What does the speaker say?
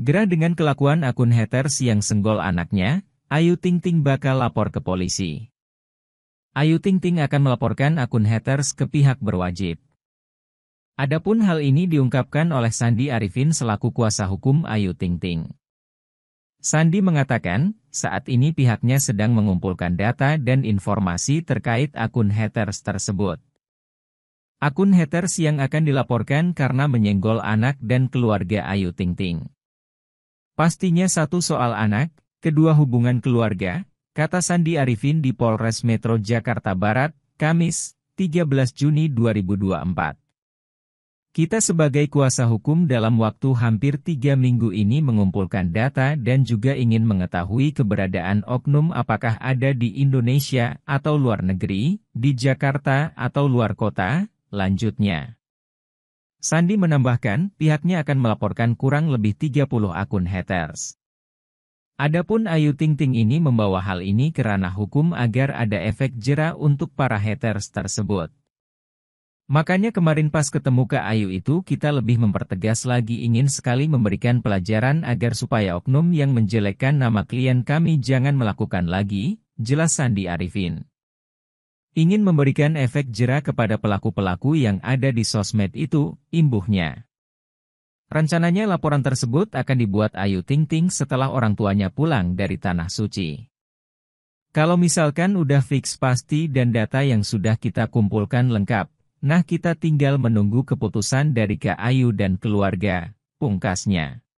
Gerah dengan kelakuan akun haters yang senggol anaknya, Ayu Ting Ting bakal lapor ke polisi. Ayu Ting Ting akan melaporkan akun haters ke pihak berwajib. Adapun hal ini diungkapkan oleh Sandi Arifin selaku kuasa hukum Ayu Ting Ting. Sandi mengatakan, saat ini pihaknya sedang mengumpulkan data dan informasi terkait akun haters tersebut. Akun haters yang akan dilaporkan karena menyenggol anak dan keluarga Ayu Ting Ting. Pastinya satu soal anak, kedua hubungan keluarga, kata Sandi Arifin di Polres Metro Jakarta Barat, Kamis, 13 Juni 2024. Kita sebagai kuasa hukum dalam waktu hampir tiga minggu ini mengumpulkan data dan juga ingin mengetahui keberadaan oknum apakah ada di Indonesia atau luar negeri, di Jakarta atau luar kota, lanjutnya. Sandi menambahkan, pihaknya akan melaporkan kurang lebih 30 akun haters. Adapun Ayu Ting Ting ini membawa hal ini ke ranah hukum agar ada efek jera untuk para haters tersebut. Makanya kemarin pas ketemu ke Ayu itu kita lebih mempertegas lagi ingin sekali memberikan pelajaran agar supaya oknum yang menjelekkan nama klien kami jangan melakukan lagi, jelas Sandi Arifin. Ingin memberikan efek jera kepada pelaku-pelaku yang ada di sosmed itu, imbuhnya. Rencananya laporan tersebut akan dibuat Ayu Ting Ting setelah orang tuanya pulang dari Tanah Suci. Kalau misalkan udah fix pasti dan data yang sudah kita kumpulkan lengkap, nah kita tinggal menunggu keputusan dari Kak Ayu dan keluarga, pungkasnya.